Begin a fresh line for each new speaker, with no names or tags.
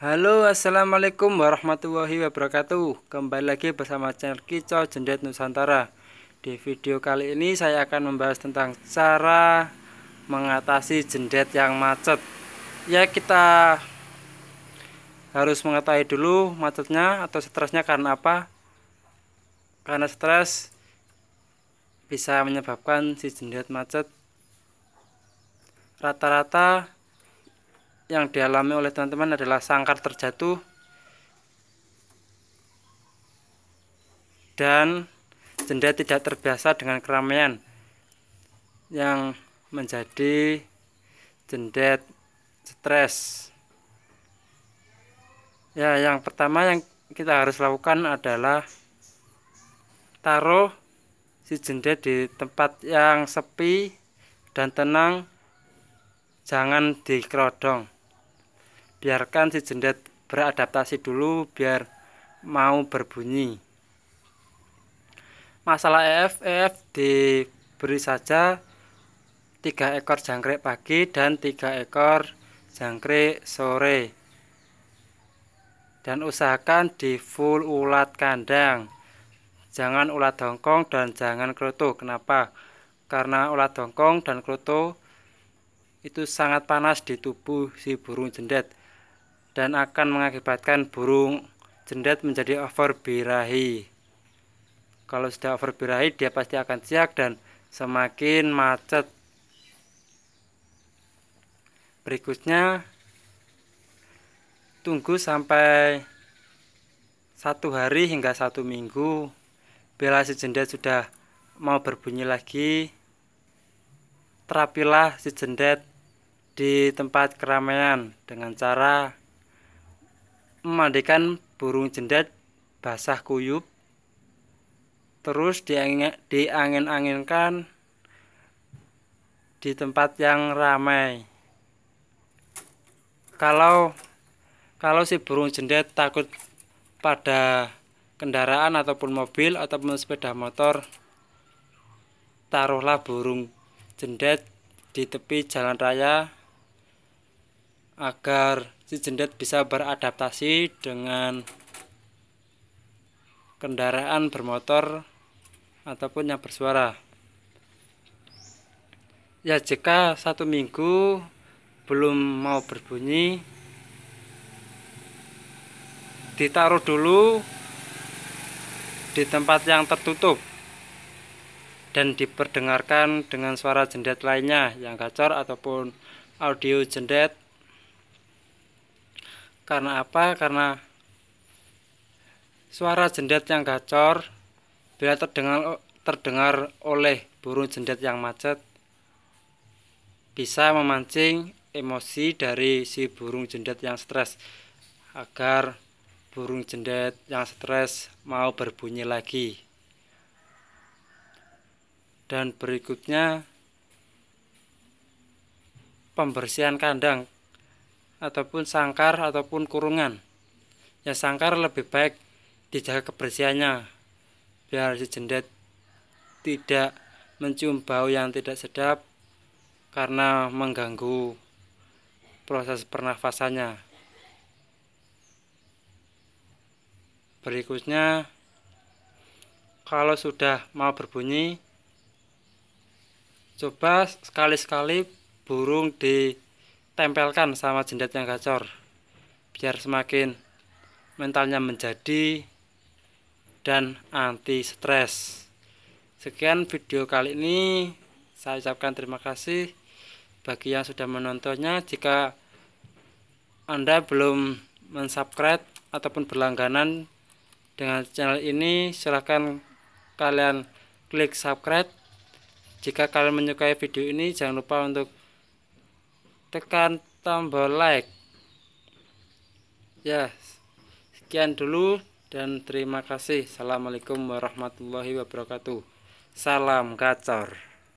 Halo assalamualaikum warahmatullahi wabarakatuh Kembali lagi bersama channel Kicau Jendet Nusantara Di video kali ini saya akan membahas tentang cara mengatasi jendet yang macet Ya kita harus mengetahui dulu macetnya atau stresnya karena apa Karena stres bisa menyebabkan si jendet macet Rata-rata yang dialami oleh teman-teman adalah sangkar terjatuh dan jenda tidak terbiasa dengan keramaian yang menjadi jendet stres ya yang pertama yang kita harus lakukan adalah taruh si jendet di tempat yang sepi dan tenang jangan dikerodong biarkan si jendet beradaptasi dulu biar mau berbunyi masalah EF EF diberi saja tiga ekor jangkrik pagi dan tiga ekor jangkrik sore dan usahakan di full ulat kandang jangan ulat hongkong dan jangan kroto kenapa karena ulat hongkong dan kroto itu sangat panas di tubuh si burung jendet dan akan mengakibatkan burung jendet menjadi overbirahi. Kalau sudah overbirahi dia pasti akan siak dan semakin macet. Berikutnya tunggu sampai satu hari hingga satu minggu bila si jendet sudah mau berbunyi lagi terapilah si jendet di tempat keramaian dengan cara memandikan burung jendet basah kuyup terus diangin, anginkan di tempat yang ramai kalau kalau si burung jendet takut pada kendaraan ataupun mobil ataupun sepeda motor taruhlah burung jendet di tepi jalan raya agar si jendet bisa beradaptasi dengan kendaraan bermotor ataupun yang bersuara ya jika satu minggu belum mau berbunyi ditaruh dulu di tempat yang tertutup dan diperdengarkan dengan suara jendet lainnya yang gacor ataupun audio jendet karena apa karena suara jendet yang gacor bila terdengar terdengar oleh burung jendet yang macet bisa memancing emosi dari si burung jendet yang stres agar burung jendet yang stres mau berbunyi lagi dan berikutnya pembersihan kandang ataupun sangkar ataupun kurungan ya sangkar lebih baik dijaga kebersihannya biar si jendet tidak mencium bau yang tidak sedap karena mengganggu proses pernafasannya berikutnya kalau sudah mau berbunyi coba sekali-sekali burung di tempelkan sama jendet yang gacor biar semakin mentalnya menjadi dan anti stres sekian video kali ini saya ucapkan terima kasih bagi yang sudah menontonnya jika anda belum mensubscribe ataupun berlangganan dengan channel ini silahkan kalian klik subscribe jika kalian menyukai video ini jangan lupa untuk tekan tombol like ya sekian dulu dan terima kasih assalamualaikum warahmatullahi wabarakatuh salam gacor